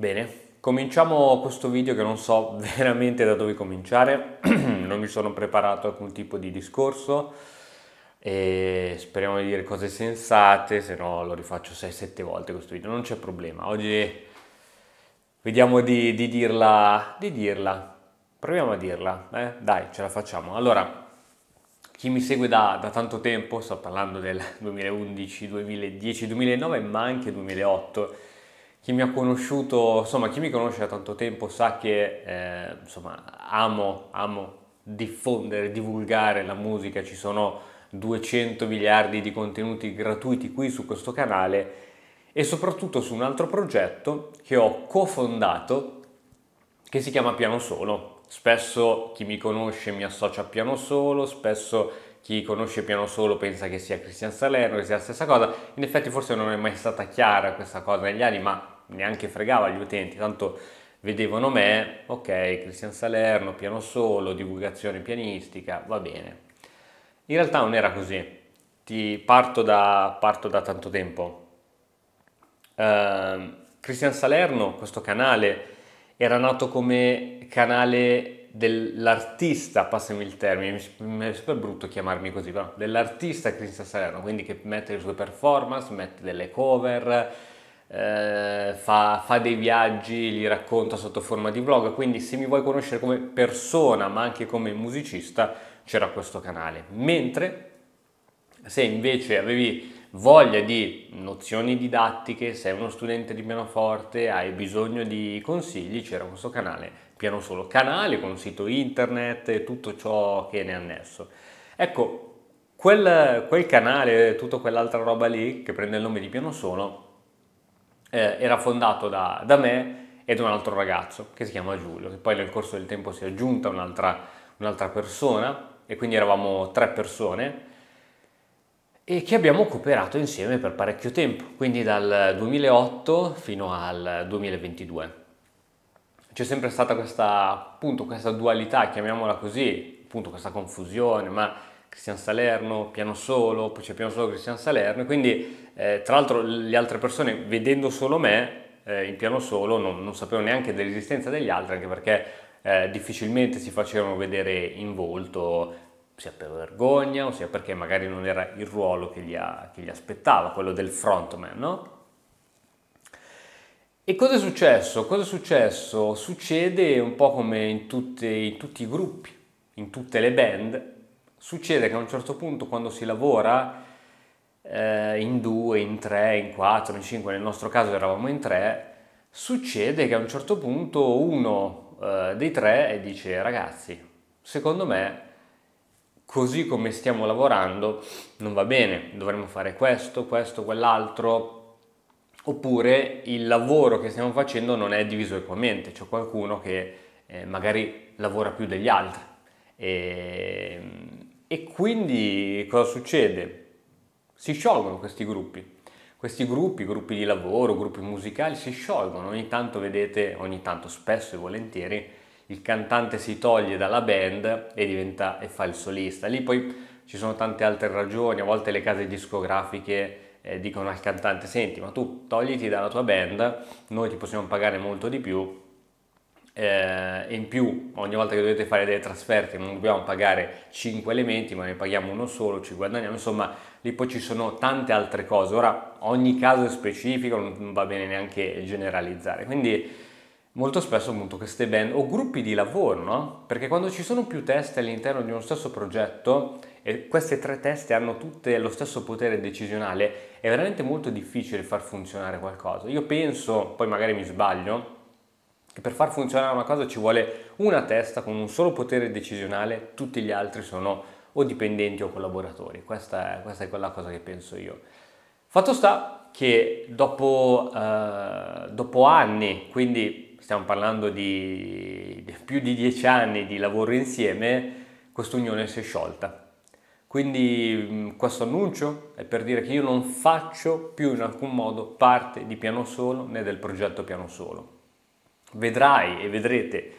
Bene, cominciamo questo video che non so veramente da dove cominciare, non mi sono preparato alcun tipo di discorso e speriamo di dire cose sensate, se no lo rifaccio 6-7 volte questo video, non c'è problema. Oggi vediamo di, di dirla, di dirla, proviamo a dirla, eh? dai ce la facciamo. Allora, chi mi segue da, da tanto tempo, sto parlando del 2011, 2010, 2009 ma anche 2008, chi mi ha conosciuto, insomma chi mi conosce da tanto tempo sa che eh, insomma, amo, amo diffondere, divulgare la musica, ci sono 200 miliardi di contenuti gratuiti qui su questo canale e soprattutto su un altro progetto che ho cofondato che si chiama Piano Solo. Spesso chi mi conosce mi associa a Piano Solo, spesso chi conosce piano solo pensa che sia Cristian Salerno, che sia la stessa cosa, in effetti forse non è mai stata chiara questa cosa negli anni, ma neanche fregava gli utenti, tanto vedevano me, ok, Cristian Salerno, piano solo, divulgazione pianistica, va bene. In realtà non era così, ti parto da, parto da tanto tempo. Uh, ehm, Cristian Salerno, questo canale, era nato come canale dell'artista, passami il termine, è super brutto chiamarmi così, però dell'artista Cristian Salerno, quindi che mette le sue performance, mette delle cover, eh, fa, fa, dei viaggi, li racconta sotto forma di vlog, quindi se mi vuoi conoscere come persona ma anche come musicista c'era questo canale. Mentre se invece avevi voglia di nozioni didattiche, sei uno studente di pianoforte, hai bisogno di consigli, c'era questo canale piano solo canale, con sito internet e tutto ciò che ne è annesso. Ecco, Quel, quel, canale, tutta quell'altra roba lì che prende il nome di Piano solo eh, era fondato da, da, me e da un altro ragazzo che si chiama Giulio, che poi nel corso del tempo si è aggiunta un'altra, un'altra persona e quindi eravamo tre persone e che abbiamo cooperato insieme per parecchio tempo, quindi dal 2008 fino al 2022 c'è sempre stata questa, appunto, questa dualità, chiamiamola così, appunto questa confusione, ma Cristian Salerno, piano solo, poi c'è piano solo Cristian Salerno, e quindi eh, tra l'altro le altre persone vedendo solo me eh, in piano solo non, non sapevano neanche dell'esistenza degli altri, anche perché eh, difficilmente si facevano vedere in volto, sia per vergogna o sia perché magari non era il ruolo che gli, ha, che gli aspettava, quello del frontman, no? E cosa è successo? Cosa è successo? Succede un po' come in, tutte, in tutti i gruppi, in tutte le band, succede che a un certo punto quando si lavora eh, in due, in tre, in quattro, in cinque, nel nostro caso eravamo in tre, succede che a un certo punto uno eh, dei tre dice ragazzi, secondo me così come stiamo lavorando non va bene, dovremmo fare questo, questo, quell'altro, oppure il lavoro che stiamo facendo non è diviso equamente, c'è qualcuno che eh, magari lavora più degli altri. E, ehm, e quindi cosa succede? Si sciolgono questi gruppi questi gruppi, gruppi di lavoro, gruppi musicali si sciolgono, ogni tanto vedete, ogni tanto spesso e volentieri, il cantante si toglie dalla band e diventa e fa il solista. Lì poi ci sono tante altre ragioni, a volte le case discografiche eh, dicono al cantante senti ma tu togliti dalla tua band, noi ti possiamo pagare molto di più eh, e in più ogni volta che dovete fare delle trasferte non dobbiamo pagare 5 elementi ma ne paghiamo uno solo, ci guadagniamo, insomma lì poi ci sono tante altre cose, ora ogni caso è specifico, non va bene neanche generalizzare, quindi molto spesso appunto queste band o gruppi di lavoro, no? Perché quando ci sono più teste all'interno di uno stesso progetto e queste tre teste hanno tutte lo stesso potere decisionale, è veramente molto difficile far funzionare qualcosa. Io penso, poi magari mi sbaglio, che per far funzionare una cosa ci vuole una testa con un solo potere decisionale, tutti gli altri sono o dipendenti o collaboratori. Questa è, questa è quella cosa che penso io. Fatto sta che dopo, eh, dopo anni, quindi stiamo parlando di, di più di dieci anni di lavoro insieme, quest'unione si è sciolta quindi mm, questo annuncio è per dire che io non faccio più in alcun modo parte di Piano Solo né del progetto Piano Solo. Vedrai e vedrete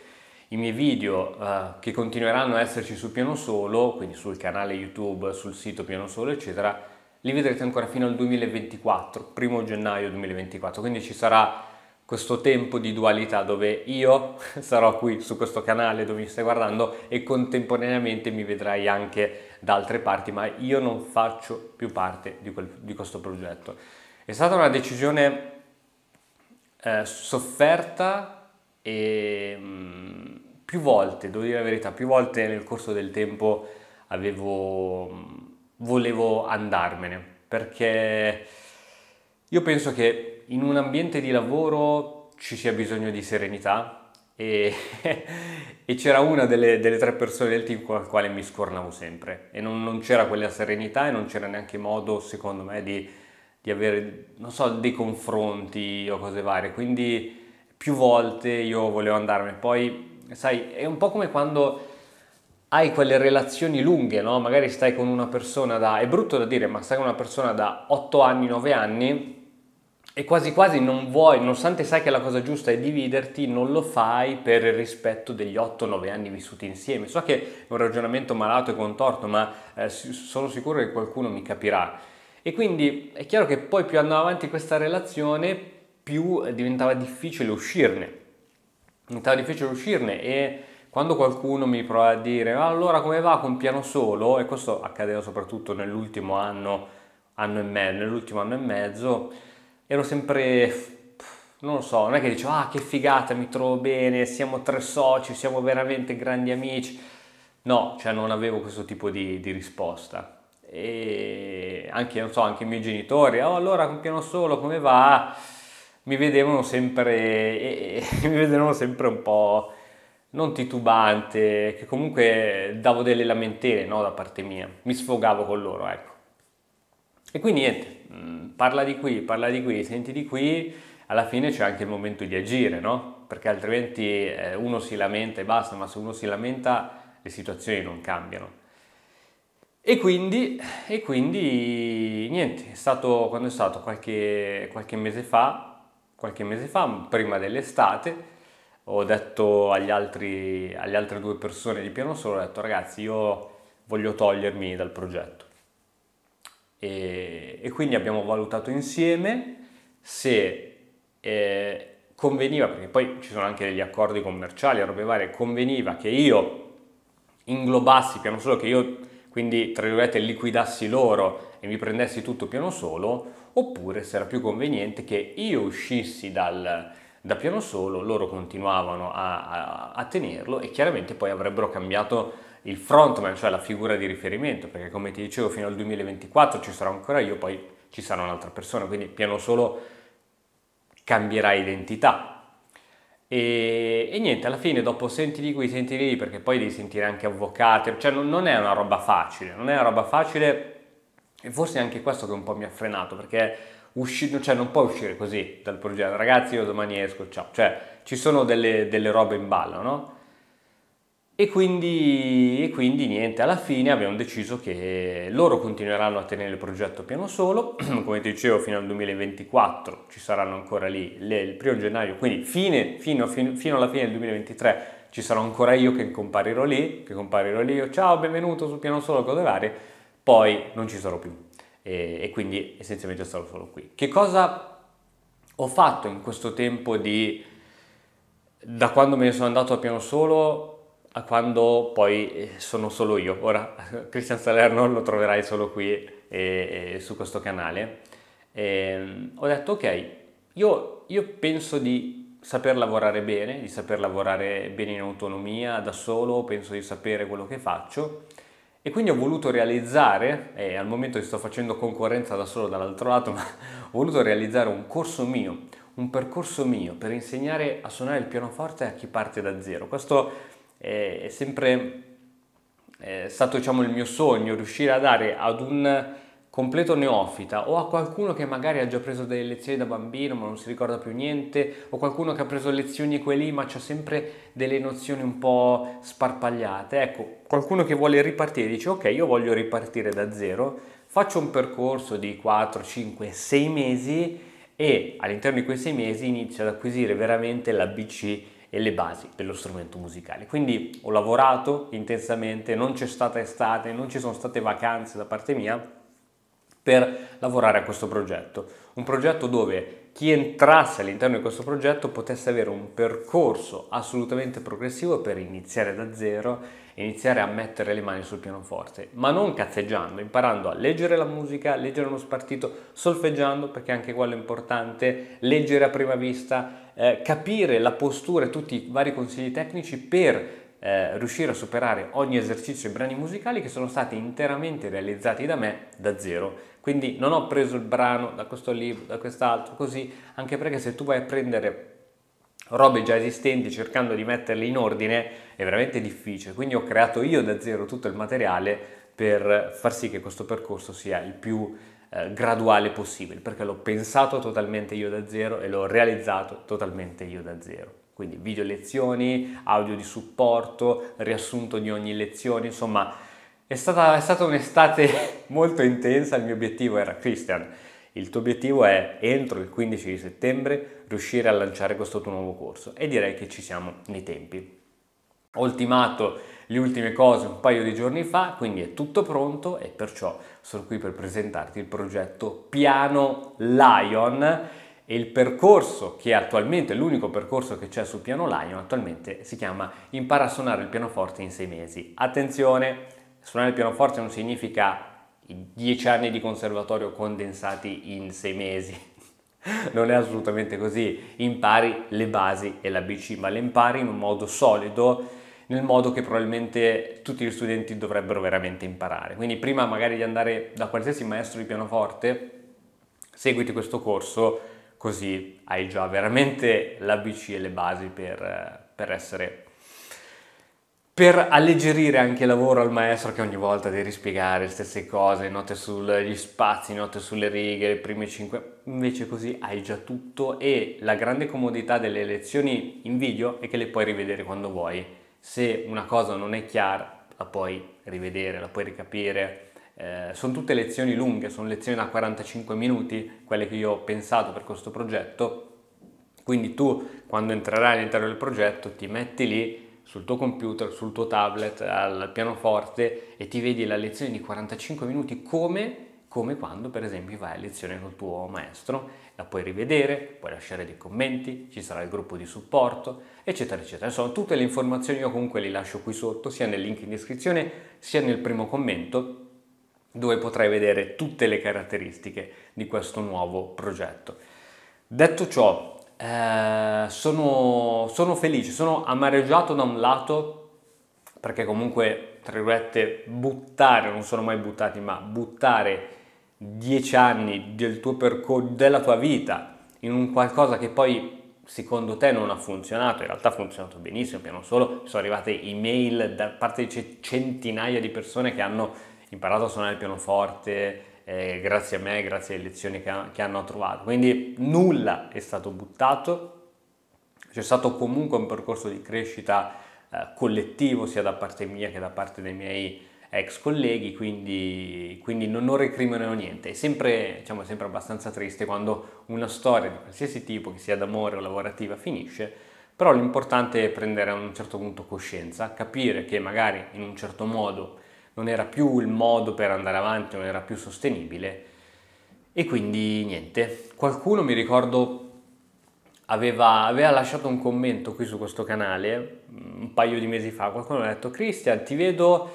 i miei video eh, che continueranno a esserci su Piano Solo, quindi sul canale YouTube, sul sito Piano Solo, eccetera, li vedrete ancora fino al 2024, primo gennaio 2024, quindi ci sarà questo tempo di dualità dove io sarò qui su questo canale dove mi stai guardando e contemporaneamente mi vedrai anche da altre parti, ma io non faccio più parte di, quel, di questo progetto. È stata una decisione eh, sofferta e mh, mm, più volte, devo dire la verità, più volte nel corso del tempo avevo, mh, mm, volevo andarmene perché io penso che in un ambiente di lavoro ci sia bisogno di serenità e, e c'era una delle, delle, tre persone del team con la quale mi scornavo sempre e non, non c'era quella serenità e non c'era neanche modo secondo me di, di avere, non so, dei confronti o cose varie, quindi più volte io volevo andarmene, poi sai, è un po' come quando hai quelle relazioni lunghe, no? Magari stai con una persona da, è brutto da dire, ma stai con una persona da 8 anni, 9 anni e quasi quasi non vuoi, nonostante sai che la cosa giusta è dividerti, non lo fai per il rispetto degli 8-9 anni vissuti insieme. So che è un ragionamento malato e contorto, ma eh, sono sicuro che qualcuno mi capirà. E quindi è chiaro che poi più andava avanti questa relazione, più eh, diventava difficile uscirne. Diventava difficile uscirne e quando qualcuno mi prova a dire ma allora come va con piano solo, e questo accadeva soprattutto nell'ultimo anno, anno e mezzo, nell'ultimo anno e mezzo, ero sempre non lo so, non è che dicevo ah che figata, mi trovo bene, siamo tre soci, siamo veramente grandi amici. No, cioè non avevo questo tipo di, di risposta. E anche, non so, anche i miei genitori, oh allora con piano solo come va? Mi vedevano sempre, eh, mi vedevano sempre un po' non titubante, che comunque davo delle lamentele no, da parte mia, mi sfogavo con loro, ecco. E quindi niente, mm, parla di qui, parla di qui, senti di qui, alla fine c'è anche il momento di agire, no? Perché altrimenti eh, uno si lamenta e basta, ma se uno si lamenta le situazioni non cambiano. E quindi, e quindi niente, è stato, quando è stato qualche, qualche mese fa, qualche mese fa, prima dell'estate, ho detto agli altri, alle altre due persone di piano solo, ho detto ragazzi io voglio togliermi dal progetto e, e quindi abbiamo valutato insieme se eh, conveniva, perché poi ci sono anche degli accordi commerciali a robe varie, conveniva che io inglobassi piano solo, che io quindi tra virgolette liquidassi loro e mi prendessi tutto piano solo, oppure se era più conveniente che io uscissi dal, da piano solo, loro continuavano a, a, a tenerlo e chiaramente poi avrebbero cambiato il frontman, cioè la figura di riferimento, perché come ti dicevo fino al 2024 ci sarò ancora io, poi ci sarà un'altra persona, quindi piano solo cambierà identità. E, e niente, alla fine dopo senti di qui, senti di lì, perché poi devi sentire anche avvocati, cioè non, non è una roba facile, non è una roba facile e forse è anche questo che un po' mi ha frenato, perché usci- cioè non puoi uscire così dal progetto, ragazzi io domani esco, ciao, cioè ci sono delle, delle robe in ballo, no? E quindi, e quindi, niente, alla fine abbiamo deciso che loro continueranno a tenere il progetto piano solo, come ti dicevo fino al 2024 ci saranno ancora lì le, il primo gennaio, quindi fine, fino, fino, fino, alla fine del 2023 ci sarò ancora io che comparirò lì, che comparirò lì, io, ciao, benvenuto su piano solo, cose varie, poi non ci sarò più e, e quindi essenzialmente sarò solo qui. Che cosa ho fatto in questo tempo di... da quando me ne sono andato a piano solo? a quando poi eh, sono solo io. Ora, Cristian Salerno lo troverai solo qui e, eh, e eh, su questo canale. E, ehm, ho detto, ok, io, io penso di saper lavorare bene, di saper lavorare bene in autonomia, da solo, penso di sapere quello che faccio e quindi ho voluto realizzare, eh, al momento sto facendo concorrenza da solo dall'altro lato, ma ho voluto realizzare un corso mio, un percorso mio per insegnare a suonare il pianoforte a chi parte da zero. Questo è, è sempre è stato diciamo, il mio sogno riuscire a dare ad un completo neofita o a qualcuno che magari ha già preso delle lezioni da bambino ma non si ricorda più niente o qualcuno che ha preso lezioni qui e lì ma ha sempre delle nozioni un po' sparpagliate ecco qualcuno che vuole ripartire dice ok io voglio ripartire da zero faccio un percorso di 4 5 6 mesi e all'interno di quei 6 mesi inizio ad acquisire veramente l'ABC e le basi dello strumento musicale. Quindi ho lavorato intensamente, non c'è stata estate, non ci sono state vacanze da parte mia per lavorare a questo progetto. Un progetto dove chi entrasse all'interno di questo progetto potesse avere un percorso assolutamente progressivo per iniziare da zero e iniziare a mettere le mani sul pianoforte, ma non cazzeggiando, imparando a leggere la musica, leggere uno spartito, solfeggiando, perché anche quello è importante, leggere a prima vista, eh, capire la postura e tutti i vari consigli tecnici per eh, riuscire a superare ogni esercizio e brani musicali che sono stati interamente realizzati da me da zero quindi non ho preso il brano da questo libro, da quest'altro, così, anche perché se tu vai a prendere robe già esistenti cercando di metterle in ordine è veramente difficile. Quindi ho creato io da zero tutto il materiale per far sì che questo percorso sia il più eh, graduale possibile, perché l'ho pensato totalmente io da zero e l'ho realizzato totalmente io da zero. Quindi video lezioni, audio di supporto, riassunto di ogni lezione, insomma è stata, è stata un'estate molto intensa, il mio obiettivo era Christian. Il tuo obiettivo è entro il 15 di settembre riuscire a lanciare questo tuo nuovo corso e direi che ci siamo nei tempi. Ho ultimato le ultime cose un paio di giorni fa, quindi è tutto pronto e perciò sono qui per presentarti il progetto Piano Lion e il percorso che attualmente, l'unico percorso che c'è su Piano Lion attualmente si chiama Impara a suonare il pianoforte in sei mesi. Attenzione, Suonare il pianoforte non significa 10 anni di conservatorio condensati in 6 mesi. Non è assolutamente così, impari le basi e l'ABC, ma le impari in un modo solido, nel modo che probabilmente tutti gli studenti dovrebbero veramente imparare. Quindi prima magari di andare da qualsiasi maestro di pianoforte, seguiti questo corso, così hai già veramente l'ABC e le basi per, eh, per essere per alleggerire anche il lavoro al maestro che ogni volta devi spiegare le stesse cose, note sugli spazi, note sulle righe, le prime 5, invece così hai già tutto e la grande comodità delle lezioni in video è che le puoi rivedere quando vuoi. Se una cosa non è chiara, la puoi rivedere, la puoi ricapire. Eh, sono tutte lezioni lunghe, sono lezioni da 45 minuti, quelle che io ho pensato per questo progetto. Quindi tu quando entrerai all'interno del progetto ti metti lì sul tuo computer, sul tuo tablet, al pianoforte e ti vedi la lezione di 45 minuti come, come quando per esempio vai a lezione col tuo maestro, la puoi rivedere, puoi lasciare dei commenti, ci sarà il gruppo di supporto, eccetera, eccetera. Insomma, tutte le informazioni io comunque le lascio qui sotto, sia nel link in descrizione, sia nel primo commento, dove potrai vedere tutte le caratteristiche di questo nuovo progetto. Detto ciò, eh, sono, sono felice, sono amareggiato da un lato perché comunque, tra virgolette, buttare, non sono mai buttati, ma buttare dieci anni del tuo percorso, della tua vita in un qualcosa che poi secondo te non ha funzionato, in realtà ha funzionato benissimo, piano solo, sono arrivate email da parte di centinaia di persone che hanno imparato a suonare il pianoforte, eh, grazie a me, grazie alle lezioni che, ha, che hanno trovato. Quindi nulla è stato buttato, c'è stato comunque un percorso di crescita eh, collettivo sia da parte mia che da parte dei miei ex colleghi, quindi, quindi non, non recriminerò niente. È sempre, diciamo, sempre abbastanza triste quando una storia di qualsiasi tipo, che sia d'amore o lavorativa, finisce, però l'importante è prendere a un certo punto coscienza, capire che magari in un certo modo non era più il modo per andare avanti, non era più sostenibile e quindi niente. Qualcuno mi ricordo aveva, aveva lasciato un commento qui su questo canale mm, un paio di mesi fa, qualcuno ha detto Cristian ti vedo,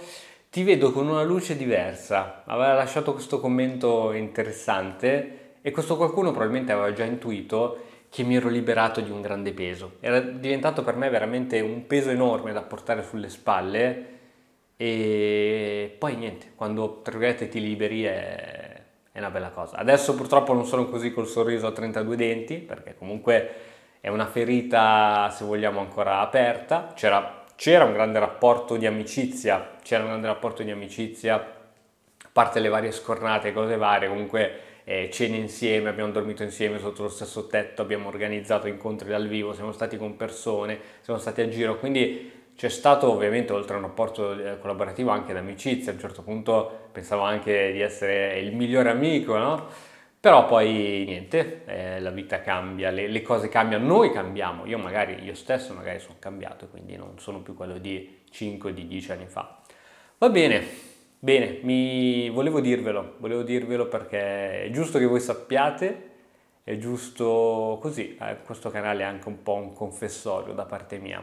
ti vedo con una luce diversa, aveva lasciato questo commento interessante e questo qualcuno probabilmente aveva già intuito che mi ero liberato di un grande peso. Era diventato per me veramente un peso enorme da portare sulle spalle e poi niente, quando tra virgolette ti liberi è, è una bella cosa. Adesso purtroppo non sono così col sorriso a 32 denti, perché comunque è una ferita, se vogliamo, ancora aperta. C'era, c'era un grande rapporto di amicizia, c'era un grande rapporto di amicizia, a parte le varie scornate, cose varie, comunque eh, cene insieme, abbiamo dormito insieme sotto lo stesso tetto, abbiamo organizzato incontri dal vivo, siamo stati con persone, siamo stati a giro, quindi c'è stato ovviamente oltre a un rapporto eh, collaborativo anche d'amicizia, a un certo punto pensavo anche di essere il migliore amico, no? Però poi niente, eh, la vita cambia, le, le, cose cambiano, noi cambiamo, io magari, io stesso magari sono cambiato, quindi non sono più quello di 5, di 10 anni fa. Va bene, bene, mi... volevo dirvelo, volevo dirvelo perché è giusto che voi sappiate è giusto così, eh, questo canale è anche un po' un confessorio da parte mia.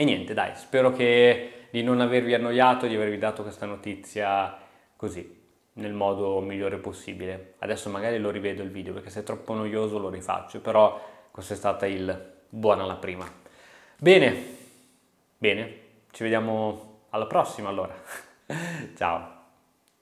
E niente, dai, spero che di non avervi annoiato, di avervi dato questa notizia così, nel modo migliore possibile. Adesso magari lo rivedo il video perché se è troppo noioso lo rifaccio, però questo è stato il buona la prima. Bene, bene, ci vediamo alla prossima allora. Ciao.